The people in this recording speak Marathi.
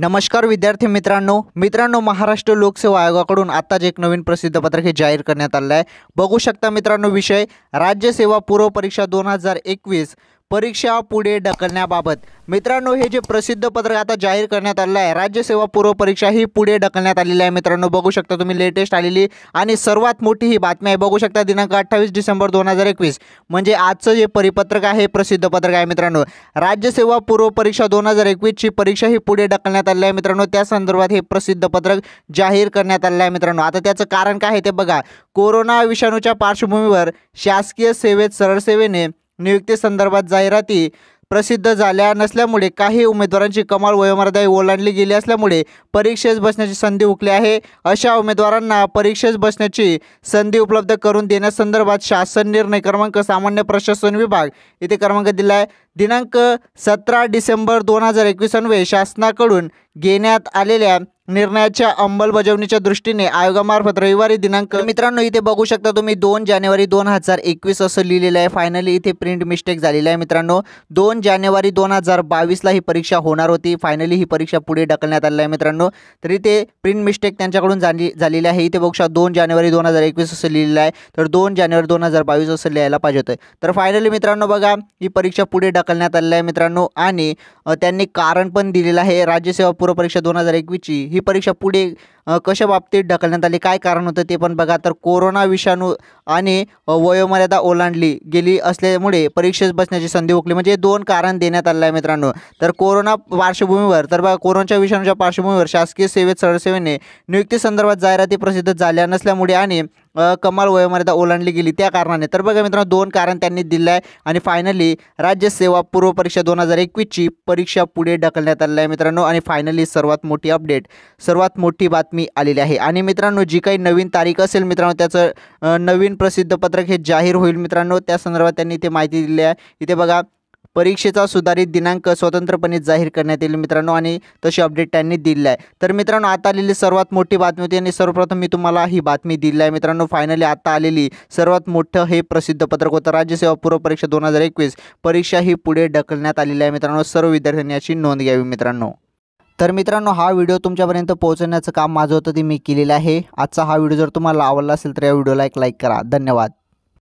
नमस्कार विद्यार्थी मित्रांनो मित्रांनो महाराष्ट्र लोकसेवा आयोगाकडून आत्ताच एक नवीन प्रसिद्धपत्रक हे जाहीर करण्यात आलं आहे बघू शकता मित्रांनो विषय राज्यसेवा पूर्व परीक्षा दोन हजार एकवीस परीक्षा पुढे ढकलण्याबाबत मित्रांनो हे जे प्रसिद्ध पत्रक आता जाहीर करण्यात आलेलं आहे राज्यसेवा पूर्व परीक्षा ही पुढे ढकलण्यात आलेली आहे मित्रांनो बघू शकता तुम्ही लेटेस्ट आलेली आणि सर्वात मोठी ही बातमी आहे बघू शकता दिनांक अठ्ठावीस डिसेंबर दोन हजार एकवीस म्हणजे आजचं जे परिपत्रक आहे प्रसिद्ध पत्रक आहे मित्रांनो राज्यसेवा पूर्व परीक्षा दोन हजार एकवीसची परीक्षा ही पुढे ढकलण्यात आलेली आहे मित्रांनो त्या संदर्भात हे प्रसिद्ध पत्रक जाहीर करण्यात आलेलं आहे मित्रांनो आता त्याचं कारण काय आहे ते बघा कोरोना विषाणूच्या पार्श्वभूमीवर शासकीय सेवेत सरळसेवेने संदर्भात जाहिराती प्रसिद्ध झाल्या नसल्यामुळे काही उमेदवारांची कमाल वयोमर्यादा ओलांडली गेली असल्यामुळे परीक्षेस बसण्याची संधी उकली आहे अशा उमेदवारांना परीक्षेस बसण्याची संधी उपलब्ध करून देण्यासंदर्भात शासन निर्णय क्रमांक सामान्य प्रशासन विभाग येथे क्रमांक दिला आहे दिनांक सतरा डिसेंबर दोन हजार एकवीस अन्वये शासनाकडून घेण्यात आलेल्या निर्णयाच्या अंमलबजावणीच्या दृष्टीने आयोगामार्फत रविवारी दिनांक मित्रांनो इथे बघू शकता तुम्ही दोन जानेवारी दोन हजार एकवीस असं लिहिलेलं आहे फायनली इथे प्रिंट मिस्टेक झालेलं आहे मित्रांनो दोन जानेवारी दोन हजार बावीसला ही परीक्षा होणार होती फायनली ही परीक्षा पुढे ढकलण्यात आलेली आहे मित्रांनो तर इथे प्रिंट मिस्टेक त्यांच्याकडून झाली झालेली आहे इथे बघू शकता दोन जानेवारी दोन हजार एकवीस असं लिहिलेलं आहे तर दोन जानेवारी दोन हजार बावीस असं लिहायला पाहिजे होतं तर फायनली मित्रांनो बघा ही परीक्षा पुढे ढकलण्यात आलेली आहे मित्रांनो आणि त्यांनी कारण पण दिलेलं आहे राज्यसेवा पूर्वपरीक्षा दोन हजार एकवीसची ही परीक्षा पुढे कशा बाबतीत ढकलण्यात आली काय कारण होतं ते पण बघा तर कोरोना विषाणू आणि वयोमर्यादा ओलांडली गेली असल्यामुळे परीक्षेत बसण्याची संधी ओकली म्हणजे दोन कारण देण्यात आलं आहे मित्रांनो तर कोरोना पार्श्वभूमीवर तर बघा कोरोनाच्या विषाणूच्या पार्श्वभूमीवर शासकीय सेवेत सरसेवेने नियुक्तीसंदर्भात जाहिराती प्रसिद्ध झाल्या नसल्यामुळे आणि कमाल वयोमर्यादा ओलांडली गेली त्या कारणाने तर बघा मित्रांनो दोन कारण त्यांनी दिलं आहे आणि फायनली राज्यसेवा पूर्व परीक्षा दोन हजार एकवीसची परीक्षा पुढे ढकलण्यात आलेली आहे मित्रांनो आणि फायनली सर्वात मोठी अपडेट सर्वात मोठी बातमी आलेली आहे आणि मित्रांनो जी काही नवीन तारीख असेल मित्रांनो त्याचं नवीन प्रसिद्धपत्रक हे जाहीर होईल मित्रांनो त्या संदर्भात त्यांनी इथे माहिती दिली आहे इथे बघा परीक्षेचा सुधारित दिनांक स्वतंत्रपणे जाहीर करण्यात येईल मित्रांनो आणि तशी अपडेट त्यांनी दिली आहे तर मित्रांनो आता आलेली सर्वात मोठी बातमी होती आणि सर्वप्रथम मी तुम्हाला ही बातमी दिली आहे मित्रांनो फायनली आता आलेली सर्वात मोठं हे प्रसिद्ध पत्रक होतं राज्यसेवा पूर्व परीक्षा दोन हजार एकवीस परीक्षा ही पुढे ढकलण्यात आलेली आहे मित्रांनो सर्व विद्यार्थ्यांनी याची नोंद घ्यावी मित्रांनो तर मित्रांनो हा व्हिडिओ तुमच्यापर्यंत पोहोचवण्याचं काम माझं होतं ते मी केलेलं आहे आजचा हा व्हिडिओ जर तुम्हाला आवडला असेल तर या व्हिडिओला एक लाईक करा धन्यवाद